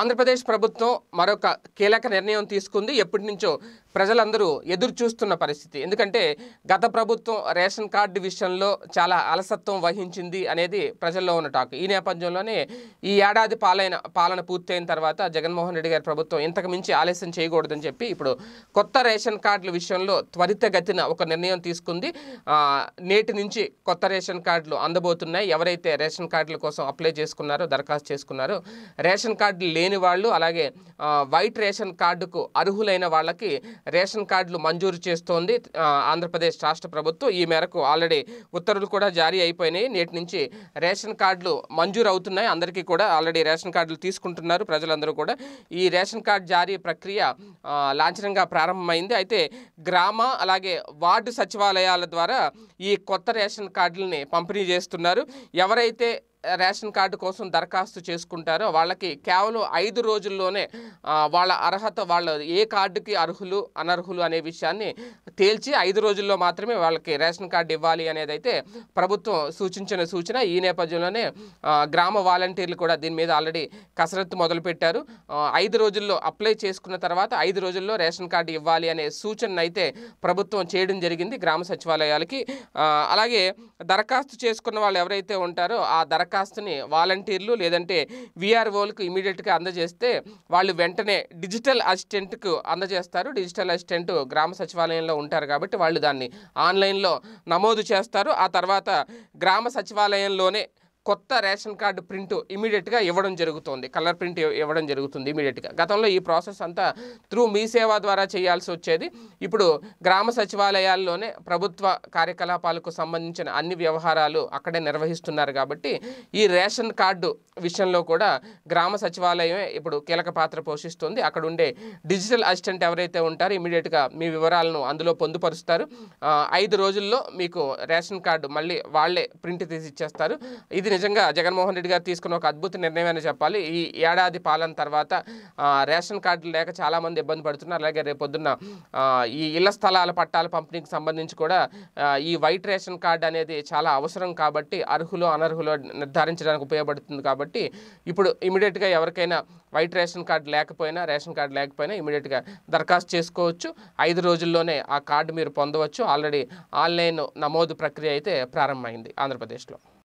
ఆంధ్రప్రదేశ్ ప్రభుత్వం మరొక కీలక నిర్ణయం తీసుకుంది ఎప్పటి నుంచో ప్రజలందరూ ఎదురు చూస్తున్న పరిస్థితి ఎందుకంటే గత ప్రభుత్వం రేషన్ కార్డు విషయంలో చాలా అలసత్వం వహించింది అనేది ప్రజల్లో ఉన్న టాక్ ఈ నేపథ్యంలోనే ఈ ఏడాది పాలైన పాలన పూర్తయిన తర్వాత జగన్మోహన్ రెడ్డి గారి ప్రభుత్వం ఇంతకు మించి ఆలస్యం చేయకూడదని చెప్పి ఇప్పుడు కొత్త రేషన్ కార్డుల విషయంలో త్వరితగతిన ఒక నిర్ణయం తీసుకుంది నేటి నుంచి కొత్త రేషన్ కార్డులు అందబోతున్నాయి ఎవరైతే రేషన్ కార్డుల కోసం అప్లై చేసుకున్నారో దరఖాస్తు చేసుకున్నారో రేషన్ కార్డులు లేని వాళ్ళు అలాగే వైట్ రేషన్ కార్డుకు అర్హులైన వాళ్ళకి రేషన్ కార్డులు మంజూరు చేస్తోంది ఆంధ్రప్రదేశ్ రాష్ట్ర ప్రభుత్వం ఈ మేరకు ఆల్రెడీ ఉత్తర్వులు కూడా జారీ అయిపోయినాయి నేటి నుంచి రేషన్ కార్డులు మంజూరు అవుతున్నాయి అందరికీ కూడా ఆల్రెడీ రేషన్ కార్డులు తీసుకుంటున్నారు ప్రజలందరూ కూడా ఈ రేషన్ కార్డు జారీ ప్రక్రియ లాంఛనంగా ప్రారంభమైంది అయితే గ్రామ అలాగే వార్డు సచివాలయాల ద్వారా ఈ కొత్త రేషన్ కార్డులని పంపిణీ చేస్తున్నారు ఎవరైతే రేషన్ కార్డు కోసం దరఖాస్తు చేసుకుంటారో వాళ్ళకి కేవలం ఐదు రోజుల్లోనే వాళ్ళ అర్హత వాళ్ళ ఏ కార్డుకి అర్హులు అనర్హులు అనే విషయాన్ని తేల్చి ఐదు రోజుల్లో మాత్రమే వాళ్ళకి రేషన్ కార్డు ఇవ్వాలి అనేది అయితే ప్రభుత్వం సూచించిన సూచన ఈ నేపథ్యంలోనే గ్రామ వాలంటీర్లు కూడా దీని మీద ఆల్రెడీ కసరత్తు మొదలుపెట్టారు ఐదు రోజుల్లో అప్లై చేసుకున్న తర్వాత ఐదు రోజుల్లో రేషన్ కార్డు ఇవ్వాలి అనే సూచన అయితే ప్రభుత్వం చేయడం జరిగింది గ్రామ సచివాలయాలకి అలాగే దరఖాస్తు చేసుకున్న వాళ్ళు ఎవరైతే ఉంటారో ఆ దరఖాస్తు దరఖాస్తుని వాలంటీర్లు లేదంటే విఆర్ఓలకు ఇమీడియట్గా అందజేస్తే వాళ్ళు వెంటనే డిజిటల్ అసిస్టెంట్కు అందజేస్తారు డిజిటల్ అసిస్టెంట్ గ్రామ సచివాలయంలో ఉంటారు కాబట్టి వాళ్ళు దాన్ని ఆన్లైన్లో నమోదు చేస్తారు ఆ తర్వాత గ్రామ సచివాలయంలోనే కొత్త రేషన్ కార్డు ప్రింట్ ఇమీడియట్గా ఇవ్వడం జరుగుతుంది కలర్ ప్రింట్ ఇవ్వడం జరుగుతుంది ఇమీడియట్గా గతంలో ఈ ప్రాసెస్ అంతా త్రూ మీ సేవ ద్వారా చేయాల్సి వచ్చేది ఇప్పుడు గ్రామ సచివాలయాల్లోనే ప్రభుత్వ కార్యకలాపాలకు సంబంధించిన అన్ని వ్యవహారాలు అక్కడే నిర్వహిస్తున్నారు కాబట్టి ఈ రేషన్ కార్డు విషయంలో కూడా గ్రామ సచివాలయమే ఇప్పుడు కీలక పాత్ర పోషిస్తుంది అక్కడ ఉండే డిజిటల్ అసిస్టెంట్ ఎవరైతే ఉంటారో ఇమీడియట్గా మీ వివరాలను అందులో పొందుపరుస్తారు ఐదు రోజుల్లో మీకు రేషన్ కార్డు మళ్ళీ వాళ్లే ప్రింట్ తీసి ఇచ్చేస్తారు ఇది నిజంగా జగన్మోహన్ రెడ్డి గారు తీసుకున్న ఒక అద్భుత నిర్ణయం అని చెప్పాలి ఈ ఏడాది పాలన తర్వాత రేషన్ కార్డులు లేక చాలామంది ఇబ్బంది పడుతున్నారు అలాగే రేపొద్దున్న ఈ ఇళ్ల స్థలాల పట్టాల పంపిణీకి సంబంధించి కూడా ఈ వైట్ రేషన్ కార్డు అనేది చాలా అవసరం కాబట్టి అర్హులు అనర్హులు నిర్ధారించడానికి ఉపయోగపడుతుంది కాబట్టి ఇప్పుడు ఇమీడియట్గా ఎవరికైనా వైట్ రేషన్ కార్డు లేకపోయినా రేషన్ కార్డు లేకపోయినా ఇమీడియట్గా దరఖాస్తు చేసుకోవచ్చు ఐదు రోజుల్లోనే ఆ కార్డు మీరు పొందవచ్చు ఆల్రెడీ ఆన్లైన్ నమోదు ప్రక్రియ అయితే ప్రారంభమైంది ఆంధ్రప్రదేశ్లో